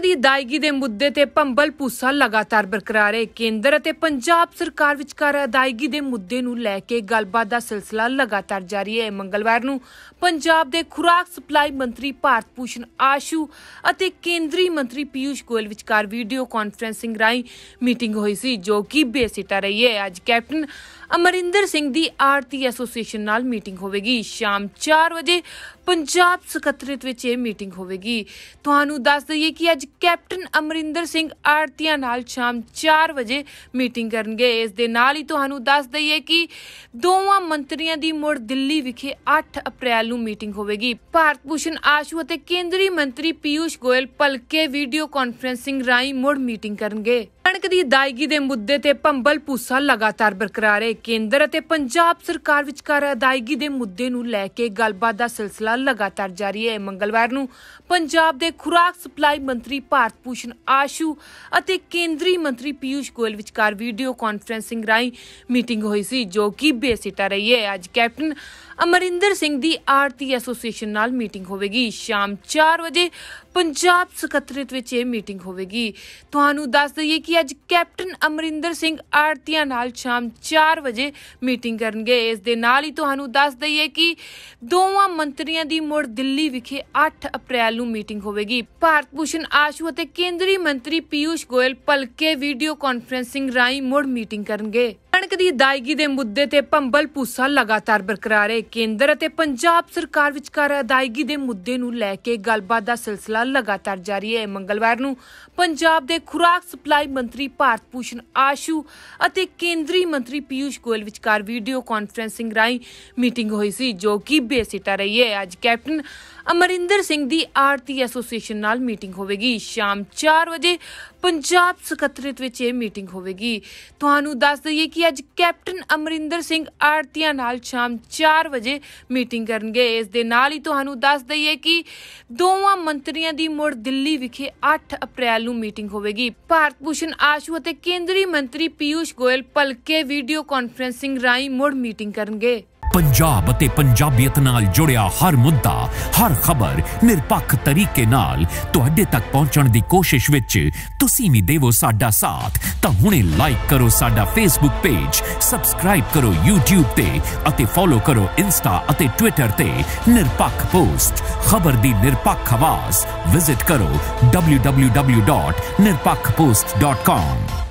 ਦੀ ਅਦਾਇਗੀ ਦੇ ਮੁੱਦੇ ਤੇ ਭੰਬਲ ਪੂਸਾ ਲਗਾਤਾਰ ਬਰਕਰਾਰ ਹੈ ਕੇਂਦਰ ਅਤੇ ਪੰਜਾਬ ਸਰਕਾਰ ਵਿਚਕਾਰ ਅਦਾਇਗੀ ਦੇ ਮੁੱਦੇ ਨੂੰ ਲੈ ਕੇ ਗੱਲਬਾਤ ਦਾ ਸਿਲਸਿਲਾ ਲਗਾਤਾਰ ਜਾਰੀ ਹੈ ਮੰਗਲਵਾਰ ਨੂੰ ਪੰਜਾਬ ਦੇ ਖੁਰਾਕ ਸਪਲਾਈ ਮੰਤਰੀ ਭਾਰਤ ਪੂਸ਼ਨ ਆਸ਼ੂ ਅਤੇ ਕੇਂਦਰੀ ਮੰਤਰੀ ਪੀਯੂਸ਼ ਗੋਇਲ ਵਿਚਕਾਰ ਵੀਡੀਓ ਕਾਨਫਰੈਂਸਿੰਗ ਰਾਹੀਂ ਮੀਟਿੰਗ ਹੋਈ ਸੀ ਜੋ ਕਿ ਬੇਸਿਟਾ ਰਹੀ ਹੈ ਅੱਜ ਕੈਪਟਨ ਅਮਰਿੰਦਰ ਸਿੰਘ ਦੀ ਆਰਤੀ ਐਸੋਸੀਏਸ਼ਨ ਨਾਲ ਮੀਟਿੰਗ ਹੋਵੇਗੀ ਸ਼ਾਮ 4 ਵਜੇ ਪੰਜਾਬ ਸਕੱਤਰੇਤ ਵਿੱਚ ਇਹ ਮੀਟਿੰਗ ਹੋਵੇਗੀ ਤੁਹਾਨੂੰ ਦੱਸ ਦਈਏ ਕਿ ਅੱਜ ਕੈਪਟਨ ਅਮਰਿੰਦਰ ਸਿੰਘ ਆਰਤੀਆਂ ਨਾਲ ਸ਼ਾਮ 4 ਵਜੇ ਮੀਟਿੰਗ ਕਰਨਗੇ ਇਸ ਦੇ ਨਾਲ ਹੀ ਤੁਹਾਨੂੰ ਦੱਸ ਦਈਏ ਕਿ ਦੋਵਾਂ ਮੰਤਰੀਆਂ ਦੀ ਮੁੜ ਦਿੱਲੀ ਵਿਖੇ 8 ਅਪ੍ਰੈਲ ਨੂੰ ਮੀਟਿੰਗ ਹੋਵੇਗੀ ਭਾਰਤ ਭੂਸ਼ਣ ਆਸ਼ੂ ਅਤੇ ਕੇਂਦਰੀ ਮੰਤਰੀ ਪਿਊਸ਼ ਗੋਇਲ ਪਲਕੇ ਵੀਡੀਓ ਕਾਨਫਰੈਂਸਿੰਗ ਰਾਹੀਂ ਮੁੜ ਮੀਟਿੰਗ ਕਰਨਗੇ ਕਣਕ ਦੀ ਅਦਾਇਗੀ ਦੇ ਮੁੱਦੇ ਤੇ ਭੰਬਲ ਪੂਸਾ ਲਗਾਤਾਰ ਬਰਕਰਾਰ ਹੈ ਕੇਂਦਰ ਅਤੇ ਪੰਜਾਬ ਸਰਕਾਰ ਵਿਚਕਾਰ ਅਦਾਇਗੀ ਦੇ ਮੁੱਦੇ ਨੂੰ ਲੈ ਕੇ ਗੱਲਬਾਤ ਦਾ ਸਿਲਸਿਲਾ ਲਗਾਤਾਰ ਜਾਰੀ ਹੈ ਮੰਗਲਵਾਰ ਨੂੰ ਪੰਜਾਬ ਦੇ ਖੁਰਾਕ ਸਪਲਾਈ ਮੰਤਰੀ ਭਾਰਤ ਪੂਸ਼ਨ ਆਸ਼ੂ ਅਤੇ ਕੇਂਦਰੀ ਮੰਤਰੀ ਪੀਯੂਸ਼ ਗੋਇਲ ਵਿਚਕਾਰ ਵੀਡੀਓ ਕਾਨਫਰੈਂਸਿੰਗ ਰਾਹੀਂ ਮੀਟਿੰਗ ਹੋਈ ਸੀ ਜੋ ਕਿ ਬੇਸਿੱਟਾ ਰਹੀ ਹੈ ਅੱਜ ਕੈਪਟਨ ਅਮਰਿੰਦਰ ਸਿੰਘ ਦੀ ਆਰਤੀ ਐਸੋਸੀਏਸ਼ਨ ਨਾਲ ਮੀਟਿੰਗ ਹੋਵੇਗੀ ਸ਼ਾਮ 4 ਵਜੇ ਪੰਜਾਬ ਸਕੱਤਰੇਤ ਵਿੱਚ ਇਹ ਮੀਟਿੰਗ ਹੋਵੇਗੀ ਤੁਹਾਨੂੰ ਦੱਸ ਦਈਏ ਕਿ ਅੱਜ ਕੈਪਟਨ ਅਮਰਿੰਦਰ ਸਿੰਘ ਆਰਤੀਆਂ ਨਾਲ ਸ਼ਾਮ 4 ਵਜੇ ਮੀਟਿੰਗ ਕਰਨਗੇ ਇਸ ਦੇ ਨਾਲ ਹੀ ਤੁਹਾਨੂੰ ਦੱਸ ਦਈਏ ਕਿ ਦੋਵਾਂ ਮੰਤਰੀਆਂ ਦੀ ਮੁੜ ਦਿੱਲੀ ਵਿਖੇ 8 ਅਪ੍ਰੈਲ ਨੂੰ ਮੀਟਿੰਗ ਹੋਵੇਗੀ ਭਾਰਤ ਭੂਸ਼ਣ ਆਸ਼ੂ ਅਤੇ ਕੇਂਦਰੀ ਮੰਤਰੀ ਪੀਯੂਸ਼ ਗੋਇਲ ਪਲਕੇ ਵੀਡੀਓ ਕਾਨਫਰੈਂਸਿੰਗ ਰਾਹੀਂ ਮੁੜ ਮੀਟਿੰਗ ਕਰਨਗੇ ਕਣਕ ਦੀ ਅਦਾਇਗੀ ਦੇ ਮੁੱਦੇ ਤੇ ਭੰਬਲ ਪੂਸਾ ਲਗਾਤਾਰ ਬਰਕਰਾਰ ਹੈ ਕੇਂਦਰ ਅਤੇ ਪੰਜਾਬ ਸਰਕਾਰ ਵਿਚਕਾਰ ਅਦਾਇਗੀ ਦੇ ਮੁੱਦੇ ਨੂੰ ਲੈ ਕੇ ਗੱਲਬਾਤ ਦਾ ਸਿਲਸਿਲਾ ਲਗਾਤਾਰ ਜਾਰੀ ਹੈ ਮੰਗਲਵਾਰ ਨੂੰ ਪੰਜਾਬ ਦੇ ਖੁਰਾਕ ਸਪਲਾਈ ਮੰਤਰੀ ਭਾਰਤ ਪੂਸ਼ਨ ਆਸ਼ੂ ਅਤੇ ਕੇਂਦਰੀ ਮੰਤਰੀ ਪੀਯੂਸ਼ ਗੋਇਲ ਵਿਚਕਾਰ ਵੀਡੀਓ ਕਾਨਫਰੈਂਸਿੰਗ ਰਾਹੀਂ ਮੀਟਿੰਗ ਹੋਈ ਸੀ ਜੋ ਕਿ ਬੇਸਿੱਟਾ ਰਹੀ ਹੈ ਅੱਜ ਕੈਪਟਨ ਅਮਰਿੰਦਰ ਸਿੰਘ ਦੀ ਆਰਤੀ ਐਸੋਸੀਏਸ਼ਨ ਨਾਲ ਮੀਟਿੰਗ ਹੋਵੇਗੀ ਸ਼ਾਮ 4 ਵਜੇ ਪੰਜਾਬ ਸਕੱਤਰੇਤ ਵਿੱਚ ਇਹ ਮੀਟਿੰਗ ਹੋਵੇਗੀ ਤੁਹਾਨੂੰ ਦੱਸ ਦਈਏ ਕਿ ਅੱਜ ਅੱਜ ਕੈਪਟਨ ਅਮਰਿੰਦਰ ਸਿੰਘ ਆਰਤੀਆਂ ਨਾਲ ਸ਼ਾਮ 4 ਵਜੇ ਮੀਟਿੰਗ ਕਰਨਗੇ ਇਸ ਦੇ ਨਾਲ ਹੀ ਤੁਹਾਨੂੰ ਦੱਸ ਦਈਏ ਕਿ ਦੋਵਾਂ ਮੰਤਰੀਆਂ ਦੀ ਮੁੜ ਦਿੱਲੀ ਵਿਖੇ 8 ਅਪ੍ਰੈਲ ਨੂੰ ਮੀਟਿੰਗ ਹੋਵੇਗੀ ਭਾਰਤ ਭੂਸ਼ਣ ਆਸ਼ੂ ਅਤੇ ਕੇਂਦਰੀ ਮੰਤਰੀ ਪੀਯੂਸ਼ ਗੋਇਲ ਪਲਕੇ ਵੀਡੀਓ ਕਾਨਫਰੈਂਸਿੰਗ ਰਾਹੀਂ ਮੁੜ ਮੀਟਿੰਗ ਕਰਨਗੇ ਪੰਜਾਬ ਅਤੇ ਪੰਜਾਬੀਅਤ ਨਾਲ ਜੁੜਿਆ ਹਰ ਮੁੱਦਾ ਹਰ ਖਬਰ ਨਿਰਪੱਖ ਤਰੀਕੇ ਨਾਲ ਤੁਹਾਡੇ ਤੱਕ ਪਹੁੰਚਣ ਦੀ ਕੋਸ਼ਿਸ਼ ਵਿੱਚ ਤੁਸੀਂ ਵੀ ਦੇਵੋ ਸਾਡਾ ਸਾਥ ਤਾਂ ਹੁਣੇ ਲਾਈਕ ਕਰੋ ਸਾਡਾ ਫੇਸਬੁੱਕ ਪੇਜ ਸਬਸਕ੍ਰਾਈਬ ਕਰੋ YouTube ਤੇ ਅਤੇ ਫੋਲੋ ਕਰੋ ਇੰਸਟਾ ਅਤੇ ਟਵਿੱਟਰ ਤੇ ਨਿਰਪੱਖ ਪੋਸਟ ਖਬਰ ਦੀ ਨਿਰਪੱਖ ਆਵਾਜ਼ ਵਿਜ਼ਿਟ ਕਰੋ www.nirpakhpost.com